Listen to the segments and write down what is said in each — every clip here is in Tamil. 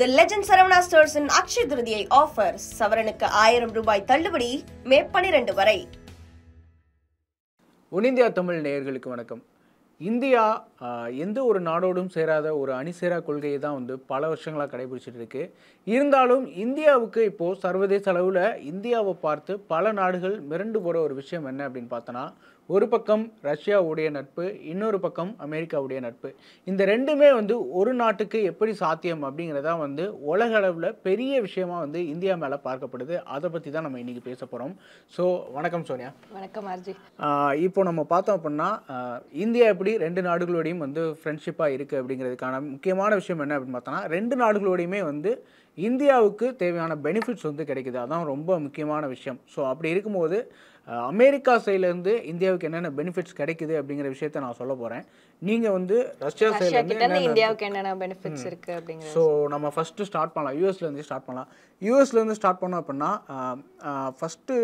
தி legend Saravana stores Akshaya Tritiya offer சவரனுக்கு ஆயிரம் ரூபாய் தள்ளுபடி மே பனிரெண்டு வரை ஒன்னிந்தியா தமிழ் நேயர்களுக்கு வணக்கம் இந்தியா எந்த ஒரு நாடோடும் சேராத ஒரு அணிசேரா கொள்கையை தான் வந்து பல வருஷங்களாக கடைபிடிச்சிட்டு இருக்கு இருந்தாலும் இந்தியாவுக்கு இப்போது சர்வதேச அளவில் இந்தியாவை பார்த்து பல நாடுகள் மிரண்டு போகிற ஒரு விஷயம் என்ன அப்படின்னு பார்த்தோன்னா ஒரு பக்கம் ரஷ்யாவுடைய நட்பு இன்னொரு பக்கம் அமெரிக்காவுடைய நட்பு இந்த ரெண்டுமே வந்து ஒரு நாட்டுக்கு எப்படி சாத்தியம் அப்படிங்கிறதா வந்து உலக அளவில் பெரிய விஷயமா வந்து இந்தியா மேலே பார்க்கப்படுது அதை பற்றி தான் நம்ம இன்றைக்கி பேச போகிறோம் ஸோ வணக்கம் சோனியா வணக்கம் அர்ஜி இப்போ நம்ம பார்த்தோம் அப்படின்னா இந்தியா எப்படி ரெண்டு நாடுகளோடையும் வந்து ஃப்ரெண்ட்ஷிப்பாக இருக்குது அப்படிங்கிறதுக்கான முக்கியமான விஷயம் என்ன அப்படின்னு பார்த்தோன்னா ரெண்டு நாடுகளோடையுமே வந்து இந்தியாவுக்கு தேவையான பெனிஃபிட்ஸ் வந்து கிடைக்குது அதான் ரொம்ப முக்கியமான விஷயம் ஸோ அப்படி இருக்கும்போது அமெரிக்கா சைட்லேருந்து இந்தியாவுக்கு என்னென்ன பெனிஃபிட்ஸ் கிடைக்குது அப்படிங்கிற விஷயத்த நான் சொல்ல போகிறேன் நீங்கள் வந்து ரஷ்யா சைட்லேருந்து இந்தியாவுக்கு என்னென்ன பெனிஃபிட்ஸ் இருக்குது அப்படிங்கிற ஸோ நம்ம ஃபஸ்ட்டு ஸ்டார்ட் பண்ணலாம் யூஎஸ்லேருந்து ஸ்டார்ட் பண்ணலாம் யூஎஸ்லேருந்து ஸ்டார்ட் பண்ணோம் அப்படின்னா ஃபஸ்ட்டு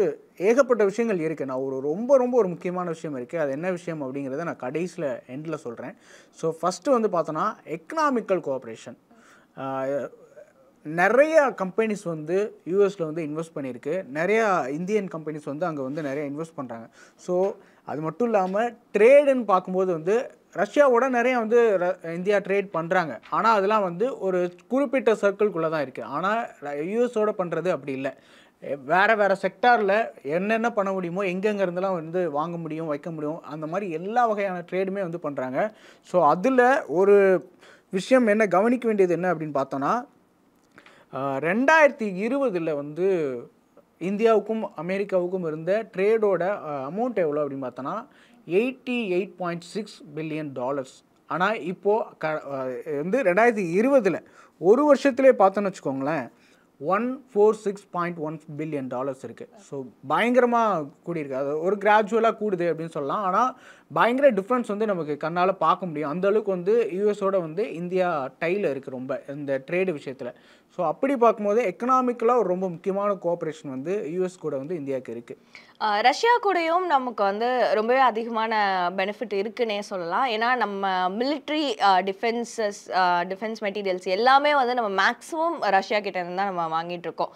ஏகப்பட்ட விஷயங்கள் இருக்குது நான் ஒரு ரொம்ப ரொம்ப ஒரு முக்கியமான விஷயம் இருக்குது அது என்ன விஷயம் அப்படிங்கிறத நான் கடைசியில் எண்டில் சொல்கிறேன் ஸோ ஃபஸ்ட்டு வந்து பார்த்தோன்னா எக்கனாமிக்கல் கோஆப்ரேஷன் நிறையா கம்பெனிஸ் வந்து யூஎஸில் வந்து இன்வெஸ்ட் பண்ணியிருக்கு நிறையா இந்தியன் கம்பெனிஸ் வந்து அங்கே வந்து நிறைய இன்வெஸ்ட் பண்ணுறாங்க ஸோ அது மட்டும் இல்லாமல் ட்ரேடுன்னு பார்க்கும்போது வந்து ரஷ்யாவோட நிறைய வந்து இந்தியா ட்ரேட் பண்ணுறாங்க ஆனால் அதெல்லாம் வந்து ஒரு குறிப்பிட்ட சர்க்கிள்குள்ளே தான் இருக்குது ஆனால் யூஎஸோட பண்ணுறது அப்படி இல்லை வேறு வேறு செக்டாரில் என்னென்ன பண்ண முடியுமோ எங்கெங்கேருந்துலாம் வந்து வாங்க முடியும் வைக்க முடியும் அந்த மாதிரி எல்லா வகையான ட்ரேடுமே வந்து பண்ணுறாங்க ஸோ அதில் ஒரு விஷயம் என்ன கவனிக்க வேண்டியது என்ன அப்படின்னு பார்த்தோன்னா ரெண்டாயிரத்தி இருபதில் வந்து இந்தியாவுக்கும் அமெரிக்காவுக்கும் இருந்த ட்ரேடோட அமௌண்ட் எவ்வளோ அப்படின்னு பார்த்தோன்னா eighty eight point six billion dollars ஆனால் இப்போது க வந்து ரெண்டாயிரத்தி இருபதில் ஒரு வருஷத்துலேயே பார்த்தோன்னு வச்சுக்கோங்களேன் one four six point one billion dollars இருக்குது ஸோ பயங்கரமாக கூடியிருக்கு அது ஒரு கிராஜுவலாக கூடுது அப்படின்னு சொல்லலாம் ஆனால் பயங்கர டிஃப்ரென்ஸ் வந்து நமக்கு கண்ணால் பார்க்க முடியும் அந்த அளவுக்கு வந்து யூஎஸோட வந்து இந்தியா டைல இருக்குது ரொம்ப இந்த ட்ரேடு விஷயத்தில் ஸோ அப்படி பார்க்கும்போது எக்கனாமிக்கலாக ரொம்ப முக்கியமான கோஆப்ரேஷன் வந்து யூஎஸ் கூட வந்து இந்தியாவுக்கு இருக்குது ரஷ்யா கூடயும் நமக்கு வந்து ரொம்பவே அதிகமான பெனிஃபிட் இருக்குன்னே சொல்லலாம் ஏன்னா நம்ம மிலிட்ரி டிஃபென்சஸ் டிஃபென்ஸ் மெட்டீரியல்ஸ் எல்லாமே வந்து நம்ம மேக்ஸிமம் ரஷ்யா கிட்டேருந்து தான் நம்ம வாங்கிட்டு இருக்கோம்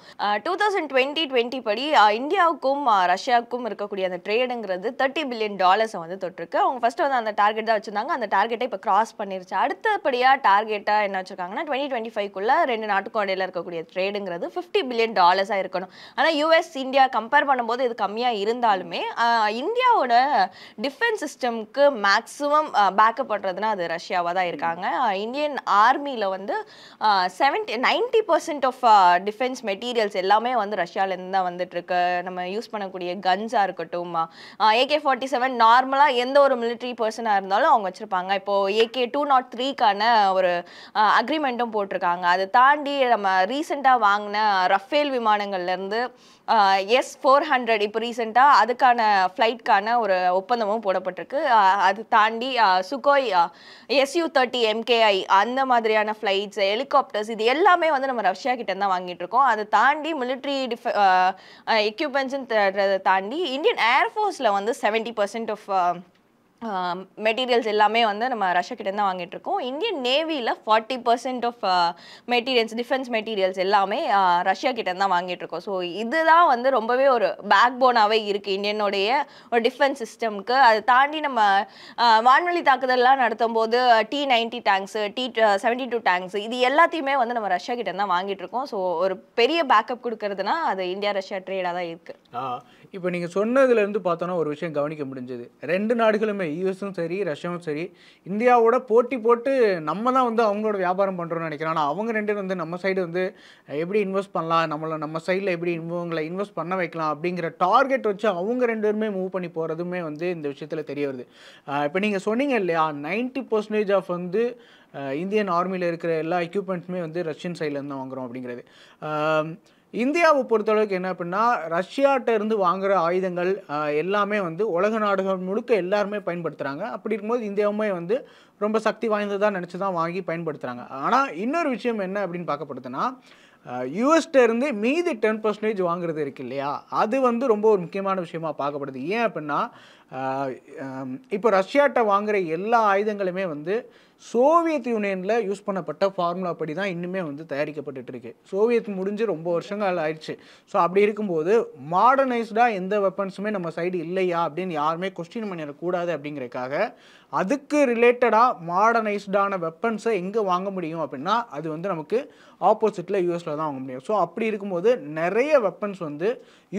டூ தௌசண்ட் டுவெண்ட்டி டுவெண்ட்டி படி இந்தியாவுக்கும் ரஷ்யாவுக்கும் இருக்கக்கூடிய அந்த ட்ரேடுங்கிறது தேர்ட்டி பில்லியன் டாலர்ஸை வந்து தொற்று இருக்கு அவங்க ஃபர்ஸ்ட் வந்து அந்த டார்கெட் தான் வச்சிருந்தாங்க அந்த டார்கெட்டை இப்போ கிராஸ் பண்ணிருச்சு அடுத்தபடியாக டார்கெட்டாக என்ன வச்சிருக்காங்கன்னா டுவெண்ட்டி டுவெண்ட்டி ஃபைவ்க்குள்ளே ரெண்டு நாட்டுக்கும் இடையில இருக்கக்கூடிய ட்ரேடுங்கிறது ஃபிஃப்டி பில்லியன் டாலர்ஸாக இருக்கணும் ஆனால் யூஎஸ் இந்தியா கம்பேர் பண்ணும்போது இது கம்மியாக இருந்தாலுமே இந்தியாவோட டிஃபென்ஸ் சிஸ்டம்க்கு மேக்ஸிமம் பேக்கப் பண்ணுறதுனா அது ரஷ்யாவாக தான் இருக்காங்க இந்தியன் ஆர்மியில் வந்து seventy ninety percent of defence materials எல்லாமே வந்து ரஷ்யாவிலேருந்து தான் இருக்கு நம்ம யூஸ் பண்ணக்கூடிய கன்ஸாக இருக்கட்டும் ஏகே ஃபார்ட்டி செவன் நார்மலாக எந்த எந்த ஒரு மிலிட்ரி பர்சனாக இருந்தாலும் அவங்க வச்சுருப்பாங்க இப்போது ஏகே டூ நாட் த்ரீக்கான oh ஒரு அக்ரிமெண்ட்டும் போட்டிருக்காங்க அதை தாண்டி நம்ம ரீசெண்டாக வாங்கின ரஃபேல் விமானங்கள்லேருந்து எஸ் ஃபோர் ஹண்ட்ரட் இப்போ ரீசெண்டாக அதுக்கான ஃப்ளைட்டுக்கான ஒரு ஒப்பந்தமும் போடப்பட்டிருக்கு அது தாண்டி சுகோய் எஸ்யூ தேர்ட்டி எம்கேஐ அந்த மாதிரியான ஃப்ளைட்ஸ் ஹெலிகாப்டர்ஸ் இது எல்லாமே வந்து நம்ம ரஷ்யா கிட்ட தான் வாங்கிட்டு இருக்கோம் அதை தாண்டி மிலிட்ரி டிஃப எக்யூப்மெண்ட்ஸுன்னு தாண்டி இந்தியன் ஏர்ஃபோர்ஸில் வந்து செவன்ட்டி பர்சன்ட் ஆஃப் மெட்டீரியல்ஸ் எல்லாமே வந்து நம்ம ரஷ்யாக்கிட்டேருந்து தான் வாங்கிட்டு இருக்கோம் இந்தியன் நேவியில் forty percent of materials defence materials எல்லாமே ரஷ்யா கிட்டேருந்து தான் வாங்கிட்டு இருக்கோம் ஸோ இதுதான் வந்து ரொம்பவே ஒரு பேக் போனாகவே இருக்குது இந்தியனுடைய ஒரு டிஃபென்ஸ் சிஸ்டம்க்கு அதை தாண்டி நம்ம வான்வெளி தாக்குதல்லாம் நடத்தும் போது T ninety tanks T seventy two tanks இது எல்லாத்தையுமே வந்து நம்ம ரஷ்யா கிட்டே தான் வாங்கிட்டு இருக்கோம் ஸோ ஒரு பெரிய பேக்கப் கொடுக்கறதுனா அது இந்தியா ரஷ்யா ட்ரேடாக தான் இருக்குது இப்போ நீங்கள் சொன்னதுலேருந்து பார்த்தோன்னா ஒரு விஷயம் கவனிக்க முடிஞ்சது ரெண்டு நாடுகளுமே யூஎஸும் சரி ரஷ்யாவும் சரி இந்தியாவோட போட்டி போட்டு நம்ம தான் வந்து அவங்களோட வியாபாரம் பண்ணுறோம்னு நினைக்கிறோம் ஆனால் அவங்க ரெண்டு வந்து நம்ம சைடு வந்து எப்படி இன்வெஸ்ட் பண்ணலாம் நம்மளை நம்ம சைடில் எப்படி இவங்களை இன்வெஸ்ட் பண்ண வைக்கலாம் அப்படிங்கிற டார்கெட் வச்சு அவங்க ரெண்டு பேருமே மூவ் பண்ணி போகிறதுமே வந்து இந்த விஷயத்தில் தெரிய வருது இப்போ நீங்கள் சொன்னீங்க இல்லையா நைன்ட்டி பர்சன்டேஜ் ஆஃப் வந்து இந்தியன் ஆர்மியில் இருக்கிற எல்லா எக்யூப்மெண்ட்ஸுமே வந்து ரஷ்யன் சைட்லேருந்து தான் வாங்குகிறோம் அப்படிங்கிறது இந்தியாவை பொறுத்தளவுக்கு என்ன அப்படின்னா ரஷ்யாட்ட இருந்து வாங்குகிற ஆயுதங்கள் எல்லாமே வந்து உலக நாடுகள் முழுக்க எல்லாருமே பயன்படுத்துகிறாங்க அப்படி இருக்கும்போது இந்தியாவுமே வந்து ரொம்ப சக்தி வாய்ந்ததாக நினச்சி தான் வாங்கி பயன்படுத்துகிறாங்க ஆனால் இன்னொரு விஷயம் என்ன அப்படின்னு பார்க்கப்படுதுன்னா யூஎஸ்டேருந்து மீதி டென் பர்சன்டேஜ் வாங்குறது இருக்கு இல்லையா அது வந்து ரொம்ப ஒரு முக்கியமான விஷயமா பார்க்கப்படுது ஏன் அப்படின்னா இப்போ ரஷ்யாட்ட வாங்குகிற எல்லா ஆயுதங்களுமே வந்து சோவியத் யூனியனில் யூஸ் பண்ணப்பட்ட ஃபார்முலா படி தான் இன்னுமே வந்து தயாரிக்கப்பட்டுட்டு இருக்கு சோவியத் முடிஞ்சு ரொம்ப வருஷங்கள் ஆயிடுச்சு ஸோ அப்படி இருக்கும்போது மாடர்னைஸ்டாக எந்த வெப்பன்ஸுமே நம்ம சைடு இல்லையா அப்படின்னு யாருமே கொஸ்டின் பண்ணிடக்கூடாது அப்படிங்கிறக்காக அதுக்கு ரிலேட்டடாக மாடர்னைஸ்டான வெப்பன்ஸை எங்கே வாங்க முடியும் அப்படின்னா அது வந்து நமக்கு ஆப்போசிட்டில் யூஎஸில் தான் வாங்க முடியும் ஸோ அப்படி இருக்கும்போது நிறைய வெப்பன்ஸ் வந்து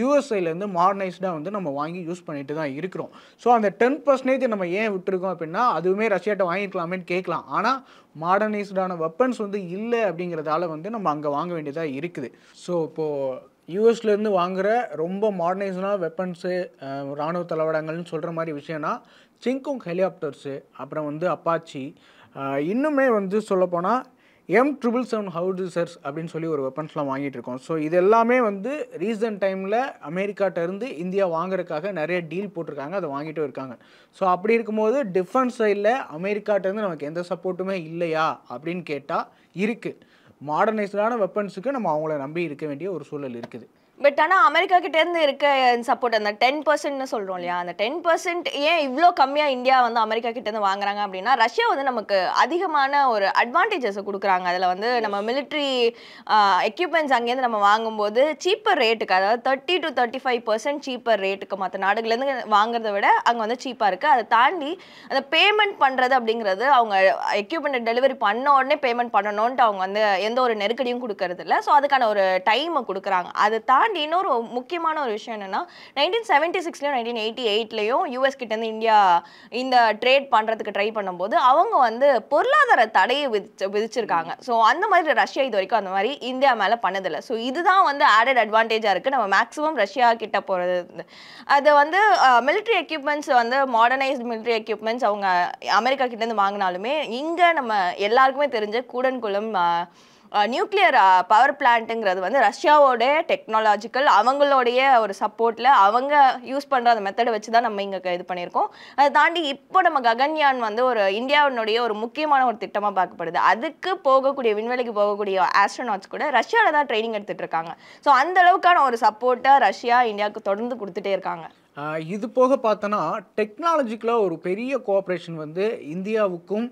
யூஎஸ்ஐலேருந்து மாடர்னைஸ்டாக வந்து நம்ம வாங்கி யூஸ் பண்ணிட்டு தான் இருக்கிறோம் ஸோ அந்த டென் பர்சன்டேஜ் நம்ம ஏன் விட்டுருக்கோம் அப்படின்னா அதுவுமே ரஷ்யாட்ட வாங்கிக்கலாமேன்னு கேட்கலாம் ஆனால் மாடர்னைஸ்டான வெப்பன்ஸ் வந்து இல்லை அப்படிங்கிறதால வந்து நம்ம அங்கே வாங்க வேண்டியதாக இருக்குது ஸோ இப்போது யூஎஸ்லேருந்து வாங்குகிற ரொம்ப மாடர்னைஸ்டாக வெப்பன்ஸு இராணுவ தளவாடங்கள்னு சொல்கிற மாதிரி விஷயம்னா சிங்குங் ஹெலிகாப்டர்ஸு அப்புறம் வந்து அப்பாச்சி இன்னுமே வந்து சொல்லப்போனால் எம் ட்ரிபிள் செவன் ஹவுடிசர்ஸ் அப்படின்னு சொல்லி ஒரு வெப்பன்ஸ்லாம் வாங்கிட்டு இருக்கோம் ஸோ இது எல்லாமே வந்து ரீசன்ட் டைமில் இருந்து இந்தியா வாங்குறதுக்காக நிறைய டீல் போட்டிருக்காங்க அதை வாங்கிட்டும் இருக்காங்க ஸோ அப்படி இருக்கும்போது டிஃபென்ஸ் சைடில் அமெரிக்காட்டேருந்து நமக்கு எந்த சப்போர்ட்டுமே இல்லையா அப்படின்னு கேட்டால் இருக்குது மாடர்னைஸ்டான வெப்பன்ஸுக்கு நம்ம அவங்கள நம்பி இருக்க வேண்டிய ஒரு சூழல் இருக்குது பட் ஆனால் அமெரிக்கா கிட்டேருந்து இருக்க சப்போர்ட் அந்த டென் பர்சன்ட்னு சொல்கிறோம் இல்லையா அந்த டென் பர்சன்ட் ஏன் இவ்வளோ கம்மியாக இந்தியா வந்து அமெரிக்கா கிட்டேருந்து வாங்குறாங்க அப்படின்னா ரஷ்யா வந்து நமக்கு அதிகமான ஒரு அட்வான்டேஜஸ் கொடுக்குறாங்க அதில் வந்து நம்ம மிலிட்ரி எக்யூப்மெண்ட்ஸ் அங்கேருந்து நம்ம வாங்கும்போது சீப்பர் ரேட்டுக்கு அதாவது thirty to thirty five percent cheaper ரேட்டுக்கு மற்ற நாடுகள்லேருந்து வாங்குறத விட அங்கே வந்து சீப்பாக இருக்குது அதை தாண்டி அந்த பேமெண்ட் பண்ணுறது அப்படிங்கிறது அவங்க எக்யூப்மெண்ட் டெலிவரி பண்ண உடனே பேமெண்ட் பண்ணணும்ன்ட்டு அவங்க வந்து எந்த ஒரு நெருக்கடியும் கொடுக்கறதில்ல ஸோ அதுக்கான ஒரு டைமை கொடுக்குறாங்க அதை தாண்டி அண்ட் இன்னொரு முக்கியமான ஒரு விஷயம் என்னென்னா நைன்டீன் செவன்டி சிக்ஸ்லேயும் நைன்டீன் எயிட்டி எயிட்லேயும் யூஎஸ் கிட்டேருந்து இந்தியா இந்த ட்ரேட் பண்ணுறதுக்கு ட்ரை பண்ணும்போது அவங்க வந்து பொருளாதார தடையை விதிச்சு விதிச்சிருக்காங்க ஸோ அந்த மாதிரி ரஷ்யா இது வரைக்கும் அந்த மாதிரி இந்தியா மேலே பண்ணதில்லை ஸோ இதுதான் வந்து ஆடட் அட்வான்டேஜாக இருக்குது நம்ம மேக்ஸிமம் ரஷ்யா கிட்ட போகிறது அது வந்து மிலிட்ரி எக்யூப்மெண்ட்ஸ் வந்து மாடர்னைஸ்டு மிலிட்ரி எக்யூப்மெண்ட்ஸ் அவங்க அமெரிக்கா கிட்டேருந்து வாங்கினாலுமே இங்கே நம்ம எல்லாருக்குமே தெரிஞ்ச கூடன்குளம் நியூக்ளியர் பவர் பிளான்ட்டுங்கிறது வந்து ரஷ்யாவோடைய டெக்னாலஜிக்கல் அவங்களுடைய ஒரு சப்போர்ட்டில் அவங்க யூஸ் பண்ணுற அந்த மெத்தடை வச்சு தான் நம்ம இங்கே இது பண்ணியிருக்கோம் அதை தாண்டி இப்போ நம்ம ககன்யான் வந்து ஒரு இந்தியாவினுடைய ஒரு முக்கியமான ஒரு திட்டமாக பார்க்கப்படுது அதுக்கு போகக்கூடிய விண்வெளிக்கு போகக்கூடிய ஆஸ்ட்ரோனாட்ஸ் கூட ரஷ்யாவில் தான் ட்ரைனிங் எடுத்துகிட்டு இருக்காங்க ஸோ அந்த அளவுக்கான ஒரு சப்போர்ட்டை ரஷ்யா இந்தியாவுக்கு தொடர்ந்து கொடுத்துட்டே இருக்காங்க இது போக பார்த்தோன்னா டெக்னாலஜிக்கலாக ஒரு பெரிய கோஆப்ரேஷன் வந்து இந்தியாவுக்கும்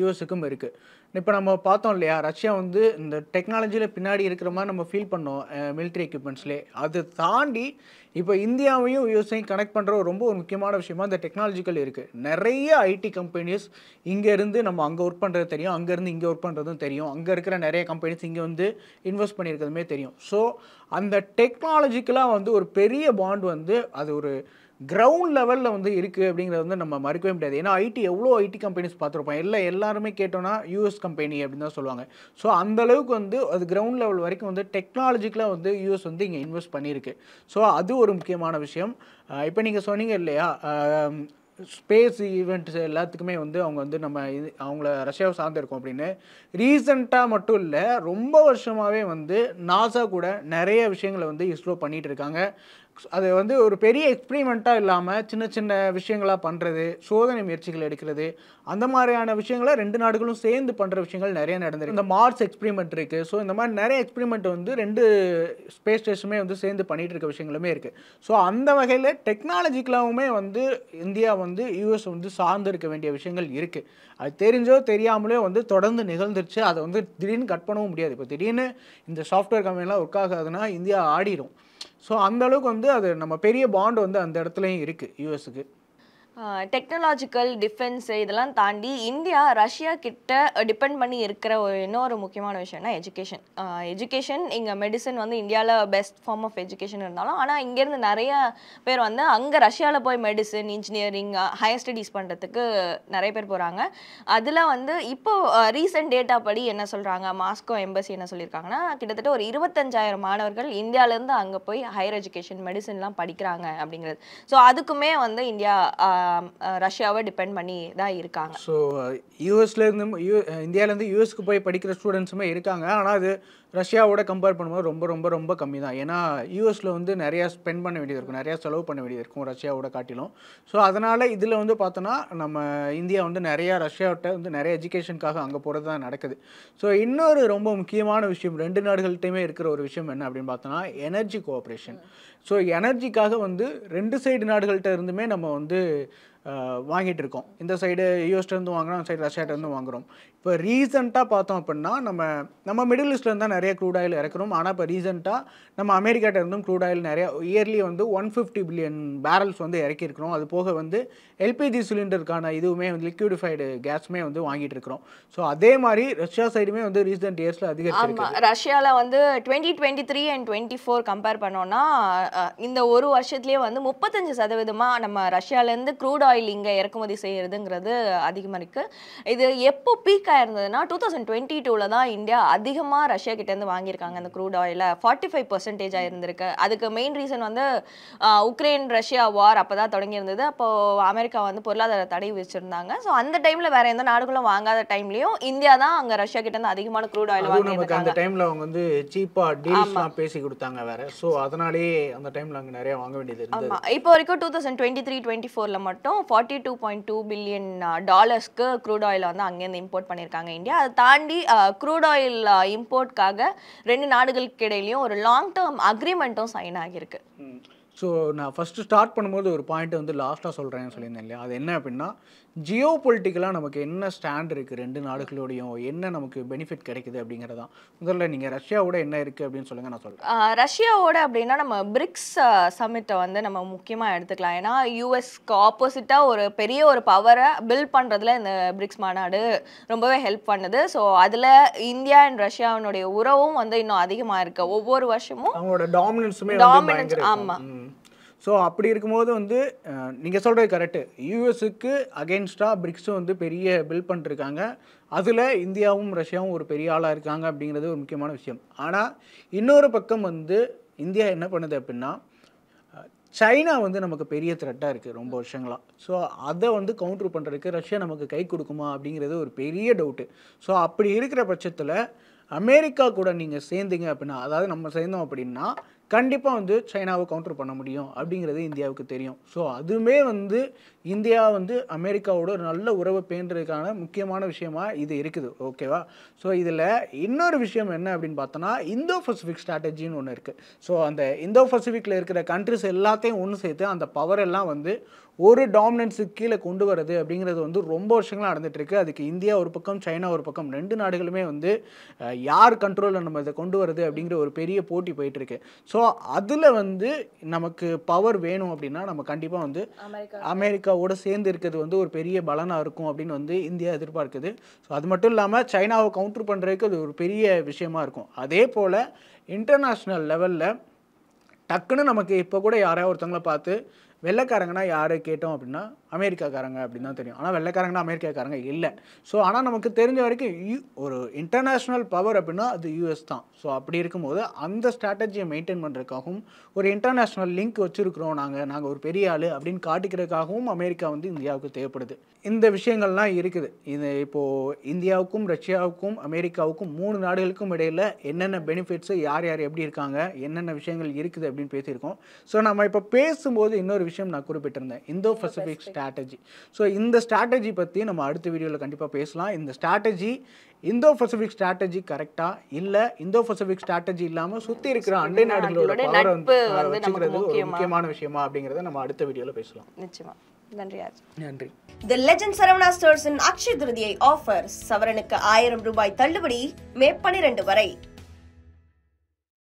யூஎஸுக்கும் இருக்குது இப்போ நம்ம பார்த்தோம் இல்லையா ரஷ்யா வந்து இந்த டெக்னாலஜியில் பின்னாடி இருக்கிற மாதிரி நம்ம ஃபீல் பண்ணோம் மிலிட்ரி எக்யூப்மெண்ட்ஸ்லேயே அதை தாண்டி இப்போ இந்தியாவையும் யூஎஸையும் கனெக்ட் பண்ணுற ரொம்ப ஒரு முக்கியமான விஷயமா இந்த டெக்னாலஜிக்கல் இருக்குது நிறைய ஐடி கம்பெனிஸ் இங்கேருந்து நம்ம அங்கே ஒர்க் பண்ணுறது தெரியும் அங்கேருந்து இங்கே ஒர்க் பண்ணுறதும் தெரியும் அங்கே இருக்கிற நிறைய கம்பெனிஸ் இங்கே வந்து இன்வெஸ்ட் பண்ணியிருக்கிறதுமே தெரியும் ஸோ அந்த டெக்னாலஜிக்கலாக வந்து ஒரு பெரிய பாண்ட் வந்து அது ஒரு கிரவுண்ட் லெவலில் வந்து இருக்குது அப்படிங்கிறது வந்து நம்ம மறுக்கவே முடியாது ஏன்னா ஐடி எவ்வளோ ஐடி கம்பெனிஸ் பார்த்துருப்போம் எல்லாம் எல்லாருமே கேட்டோன்னா யூஎஸ் கம்பெனி அப்படின்னு தான் சொல்லுவாங்க ஸோ அந்தளவுக்கு வந்து அது கிரவுண்ட் லெவல் வரைக்கும் வந்து டெக்னாலஜிக்கலாக வந்து யூஎஸ் வந்து இங்கே இன்வெஸ்ட் பண்ணியிருக்கு ஸோ அது ஒரு முக்கியமான விஷயம் இப்போ நீங்கள் சொன்னீங்க இல்லையா ஸ்பேஸ் ஈவெண்ட்ஸ் எல்லாத்துக்குமே வந்து அவங்க வந்து நம்ம இது அவங்கள ரஷ்யாவை சார்ந்திருக்கோம் அப்படின்னு ரீசண்டாக மட்டும் இல்லை ரொம்ப வருஷமாகவே வந்து நாசா கூட நிறைய விஷயங்களை வந்து இஸ்ரோ பண்ணிகிட்டு இருக்காங்க அது வந்து ஒரு பெரிய எக்ஸ்பிரிமெண்ட்டாக இல்லாமல் சின்ன சின்ன விஷயங்களாக பண்ணுறது சோதனை முயற்சிகள் எடுக்கிறது அந்த மாதிரியான விஷயங்களை ரெண்டு நாடுகளும் சேர்ந்து பண்ணுற விஷயங்கள் நிறைய நடந்திருக்கு இந்த மார்ஸ் எக்ஸ்பிரிமெண்ட் இருக்குது ஸோ இந்த மாதிரி நிறைய எக்ஸ்பிரிமெண்ட் வந்து ரெண்டு ஸ்பேஸ் ஸ்டேஷனுமே வந்து சேர்ந்து பண்ணிகிட்டு இருக்க விஷயங்களுமே இருக்குது ஸோ அந்த வகையில் டெக்னாலஜிக்கலாகவுமே வந்து இந்தியா வந்து யூஎஸ் வந்து சார்ந்து இருக்க வேண்டிய விஷயங்கள் இருக்குது அது தெரிஞ்சோ தெரியாமலே வந்து தொடர்ந்து நிகழ்ந்துருச்சு அதை வந்து திடீர்னு கட் பண்ணவும் முடியாது இப்போ திடீர்னு இந்த சாஃப்ட்வேர் கம்பெனிலாம் ஒர்க் ஆகாதுன்னா இந்தியா ஆடிடும் ஸோ அந்தளவுக்கு வந்து அது நம்ம பெரிய பாண்ட் வந்து அந்த இடத்துலையும் இருக்குது யூஎஸுக்கு டெக்னாலஜிக்கல் டிஃபென்ஸு இதெல்லாம் தாண்டி இந்தியா ரஷ்யா கிட்ட டிபெண்ட் பண்ணி இருக்கிற ஒரு இன்னொரு முக்கியமான விஷயம்னா எஜுகேஷன் எஜுகேஷன் இங்கே மெடிசன் வந்து இந்தியாவில் பெஸ்ட் ஃபார்ம் ஆஃப் எஜுகேஷன் இருந்தாலும் ஆனால் இங்கேருந்து நிறைய பேர் வந்து அங்கே ரஷ்யாவில் போய் மெடிசன் இன்ஜினியரிங் ஹையர் ஸ்டடீஸ் பண்ணுறதுக்கு நிறைய பேர் போகிறாங்க அதில் வந்து இப்போ ரீசெண்ட் டேட்டா படி என்ன சொல்கிறாங்க மாஸ்கோ எம்பசி என்ன சொல்லியிருக்காங்கன்னா கிட்டத்தட்ட ஒரு இருபத்தஞ்சாயிரம் மாணவர்கள் இந்தியாவிலேருந்து அங்கே போய் ஹையர் எஜுகேஷன் மெடிசன்லாம் படிக்கிறாங்க அப்படிங்கிறது ஸோ அதுக்குமே வந்து இந்தியா ரஷ்யாவை டிபெண்ட் பண்ணி தான் இருக்காங்க ஸோ யூஎஸ்லேருந்து யூ இந்தியாவிலேருந்து யூஎஸ்க்கு போய் படிக்கிற ஸ்டூடெண்ட்ஸுமே இருக்காங்க ஆனால் அது ரஷ்யாவோட கம்பேர் பண்ணும்போது ரொம்ப ரொம்ப ரொம்ப கம்மி தான் ஏன்னா யூஎஸில் வந்து நிறையா ஸ்பெண்ட் பண்ண வேண்டியது இருக்கும் நிறையா செலவு பண்ண வேண்டியது இருக்கும் ரஷ்யாவோட காட்டிலும் ஸோ அதனால் இதில் வந்து பார்த்தோன்னா நம்ம இந்தியா வந்து நிறையா ரஷ்யாவிட்ட வந்து நிறைய எஜுகேஷனுக்காக அங்கே போகிறது தான் நடக்குது ஸோ இன்னொரு ரொம்ப முக்கியமான விஷயம் ரெண்டு நாடுகள்கிட்டையுமே இருக்கிற ஒரு விஷயம் என்ன அப்படின்னு பார்த்தோன்னா எனர்ஜி கோஆப்ரேஷன் ஸோ எனர்ஜிக்காக வந்து ரெண்டு சைடு நாடுகள்கிட்ட இருந்துமே நம்ம வந்து வாங்கிட்டு இருக்கோம் இந்த சைடு யூஎஸ்டேருந்து வாங்குகிறோம் சைடு ரஷ்யாட்டேருந்து வாங்குகிறோம் இப்போ ரீசெண்டாக பார்த்தோம் அப்படின்னா நம்ம நம்ம மிடில் ஈஸ்ட்லேருந்து தான் நிறைய க்ரூட் ஆயில் இறக்குறோம் ஆனால் இப்போ ரீசெண்டாக நம்ம அமெரிக்காட்டேருந்தும் க்ரூட் ஆயில் நிறைய இயர்லி வந்து ஒன் ஃபிஃப்டி பில்லியன் பேரல்ஸ் வந்து இறக்கியிருக்கிறோம் அது போக வந்து எல்பிஜி சிலிண்டருக்கான இதுவுமே வந்து லிக்யூடிஃபைடு கேஸுமே வந்து வாங்கிட்டு இருக்கிறோம் ஸோ அதே மாதிரி ரஷ்யா சைடுமே வந்து ரீசெண்ட் இயர்ஸில் அதிகரிச்சிருக்கு ரஷ்யாவில் வந்து twenty twenty three and twenty four compare பண்ணோம்னா இந்த ஒரு வருஷத்துலேயே வந்து முப்பத்தஞ்சு சதவீதமாக நம்ம ரஷ்யாவிலேருந்து க்ரூட் ஆயில் ஆயில் இங்கே இறக்குமதி செய்கிறதுங்கிறது அதிகமாக இருக்குது இது எப்போ பீக் ஆயிருந்ததுன்னா டூ தௌசண்ட் டுவெண்ட்டி டூவில் தான் இந்தியா அதிகமாக ரஷ்யா கிட்டேருந்து வாங்கியிருக்காங்க அந்த க்ரூட் ஆயிலை ஃபார்ட்டி ஃபைவ் பர்சன்டேஜாக இருந்திருக்கு அதுக்கு மெயின் ரீசன் வந்து உக்ரைன் ரஷ்யா வார் அப்போ தான் தொடங்கியிருந்தது அப்போது அமெரிக்கா வந்து பொருளாதார தடை விதிச்சிருந்தாங்க ஸோ அந்த டைமில் வேறு எந்த நாடுகளும் வாங்காத டைம்லையும் இந்தியா தான் அங்கே ரஷ்யா கிட்டேருந்து அதிகமான க்ரூட் ஆயில் வாங்கியிருக்காங்க அந்த டைமில் அவங்க வந்து சீப்பாக டீல்ஸ்லாம் பேசி கொடுத்தாங்க வேற ஸோ அதனாலேயே அந்த டைமில் அங்கே நிறைய வாங்க வேண்டியது இருந்தது ஆமாம் இப்போ வரைக்கும் two thousand twenty three twenty ஃபோரில் மட்டும் forty two point two billion டாலர்ஸ்க்கு க்ரூட் ஆயில் வந்து அங்கேருந்து இம்போர்ட் பண்ணியிருக்காங்க இந்தியா அதை தாண்டி க்ரூட் ஆயில் இம்போர்ட்காக ரெண்டு நாடுகளுக்கு இடையிலையும் ஒரு லாங் டேர்ம் அக்ரிமெண்ட்டும் சைன் ஆகியிருக்கு ஸோ நான் ஃபஸ்ட்டு ஸ்டார்ட் பண்ணும்போது ஒரு பாயிண்ட் வந்து லாஸ்ட்டாக சொல்கிறேன்னு சொல்லியிருந்தேன் இல்லையா அது என்ன அப்படின்னா ஜியோ பொலிட்டிக்கலாக நமக்கு என்ன ஸ்டாண்ட் இருக்குது ரெண்டு நாடுகளோடையும் என்ன நமக்கு பெனிஃபிட் கிடைக்குது அப்படிங்கிறதான் முதல்ல நீங்கள் ரஷ்யாவோட என்ன இருக்குது அப்படின்னு சொல்லுங்கள் நான் சொல்கிறேன் ரஷ்யாவோட அப்படின்னா நம்ம பிரிக்ஸ் சமிட்டை வந்து நம்ம முக்கியமாக எடுத்துக்கலாம் ஏன்னா யூஎஸ்க்கு ஆப்போசிட்டாக ஒரு பெரிய ஒரு பவரை பில்ட் பண்ணுறதுல இந்த பிரிக்ஸ் மாநாடு ரொம்பவே ஹெல்ப் பண்ணுது ஸோ அதில் இந்தியா அண்ட் ரஷ்யாவினுடைய உறவும் வந்து இன்னும் அதிகமாக இருக்குது ஒவ்வொரு வருஷமும் அவங்களோட டாமினன்ஸுமே டாமினன்ஸ் ஆமாம் ஸோ அப்படி இருக்கும்போது வந்து நீங்கள் சொல்கிறது கரெக்டு யூஎஸுக்கு அகெயின்ஸ்டாக பிரிக்ஸும் வந்து பெரிய பில் பண்ணிருக்காங்க அதில் இந்தியாவும் ரஷ்யாவும் ஒரு பெரிய ஆளாக இருக்காங்க அப்படிங்கிறது ஒரு முக்கியமான விஷயம் ஆனால் இன்னொரு பக்கம் வந்து இந்தியா என்ன பண்ணுது அப்படின்னா சைனா வந்து நமக்கு பெரிய த்ரெட்டாக இருக்குது ரொம்ப வருஷங்களாக ஸோ அதை வந்து கவுண்ட்ரு பண்ணுறதுக்கு ரஷ்யா நமக்கு கை கொடுக்குமா அப்படிங்கிறது ஒரு பெரிய டவுட்டு ஸோ அப்படி இருக்கிற பட்சத்தில் அமெரிக்கா கூட நீங்கள் சேர்ந்தீங்க அப்படின்னா அதாவது நம்ம சேர்ந்தோம் அப்படின்னா கண்டிப்பாக வந்து சைனாவை கவுண்டர் பண்ண முடியும் அப்படிங்கிறது இந்தியாவுக்கு தெரியும் ஸோ அதுவுமே வந்து இந்தியா வந்து அமெரிக்காவோட ஒரு நல்ல உறவை பேண்டுறதுக்கான முக்கியமான விஷயமா இது இருக்குது ஓகேவா ஸோ இதில் இன்னொரு விஷயம் என்ன அப்படின்னு பார்த்தோன்னா இந்தோ பசிபிக் ஸ்ட்ராட்டஜின்னு ஒன்று இருக்குது ஸோ அந்த இந்தோ பசிபிக்கில் இருக்கிற கண்ட்ரிஸ் எல்லாத்தையும் ஒன்று சேர்த்து அந்த பவர் எல்லாம் வந்து ஒரு டாமினன்ஸு கீழே கொண்டு வரது அப்படிங்கிறது வந்து ரொம்ப வருஷங்களாக நடந்துகிட்ருக்கு அதுக்கு இந்தியா ஒரு பக்கம் சைனா ஒரு பக்கம் ரெண்டு நாடுகளுமே வந்து யார் கண்ட்ரோலில் நம்ம இதை கொண்டு வருது அப்படிங்கிற ஒரு பெரிய போட்டி போயிட்டுருக்கு ஸோ அதில் வந்து நமக்கு பவர் வேணும் அப்படின்னா நம்ம கண்டிப்பாக வந்து அமெரிக்காவோடு சேர்ந்து இருக்கிறது வந்து ஒரு பெரிய பலனாக இருக்கும் அப்படின்னு வந்து இந்தியா எதிர்பார்க்குது ஸோ அது மட்டும் இல்லாமல் சைனாவை கவுண்டர் பண்ணுறதுக்கு அது ஒரு பெரிய விஷயமா இருக்கும் அதே போல் இன்டர்நேஷ்னல் லெவலில் டக்குன்னு நமக்கு இப்போ கூட யாராவது ஒருத்தங்களை பார்த்து வெள்ளக்காரங்கன்னா யாரை கேட்டோம் அப்படின்னா அமெரிக்காக்காரங்க அப்படின்னு தான் தெரியும் ஆனால் வெள்ளைக்காரங்கன்னா அமெரிக்காக்காரங்க இல்லை ஸோ ஆனால் நமக்கு தெரிஞ்ச வரைக்கும் ஒரு இன்டர்நேஷ்னல் பவர் அப்படின்னா அது யூஎஸ் தான் ஸோ அப்படி இருக்கும்போது அந்த ஸ்ட்ராட்டஜியை மெயின்டைன் பண்ணுறதுக்காகவும் ஒரு இன்டர்நேஷ்னல் லிங்க் வச்சுருக்குறோம் நாங்கள் நாங்கள் ஒரு பெரிய ஆள் அப்படின்னு காட்டிக்கிறதுக்காகவும் அமெரிக்கா வந்து இந்தியாவுக்கு தேவைப்படுது இந்த விஷயங்கள்லாம் இருக்குது இது இப்போது இந்தியாவுக்கும் ரஷ்யாவுக்கும் அமெரிக்காவுக்கும் மூணு நாடுகளுக்கும் இடையில் என்னென்ன பெனிஃபிட்ஸு யார் யார் எப்படி இருக்காங்க என்னென்ன விஷயங்கள் இருக்குது அப்படின்னு பேசியிருக்கோம் ஸோ நம்ம இப்போ பேசும்போது இன்னொரு விஷயம் நான் குறிப்பிட்டிருந்தேன் இந்தோ பசிபிக் ஸ்ட்ராட்டஜி ஸோ இந்த ஸ்ட்ராட்டஜி பற்றி நம்ம அடுத்த வீடியோவில் கண்டிப்பாக பேசலாம் இந்த ஸ்ட்ராட்டஜி இந்தோ பசிபிக் ஸ்ட்ராட்டஜி கரெக்டாக இல்லை இந்தோ பசிபிக் ஸ்ட்ராட்டஜி இல்லாமல் சுற்றி இருக்கிற அண்டை நாடுகளோட பவரை வச்சுக்கிறது ஒரு முக்கியமான விஷயமா அப்படிங்கிறத நம்ம அடுத்த வீடியோவில் பேசலாம் நிச்சயமா நன்றி நன்றி தி லெஜண்ட் சரவணா ஸ்டோர்ஸின் அக்ஷய திருதியை ஆஃபர் சவரனுக்கு ஆயிரம் ரூபாய் தள்ளுபடி மே பனிரெண்டு வரை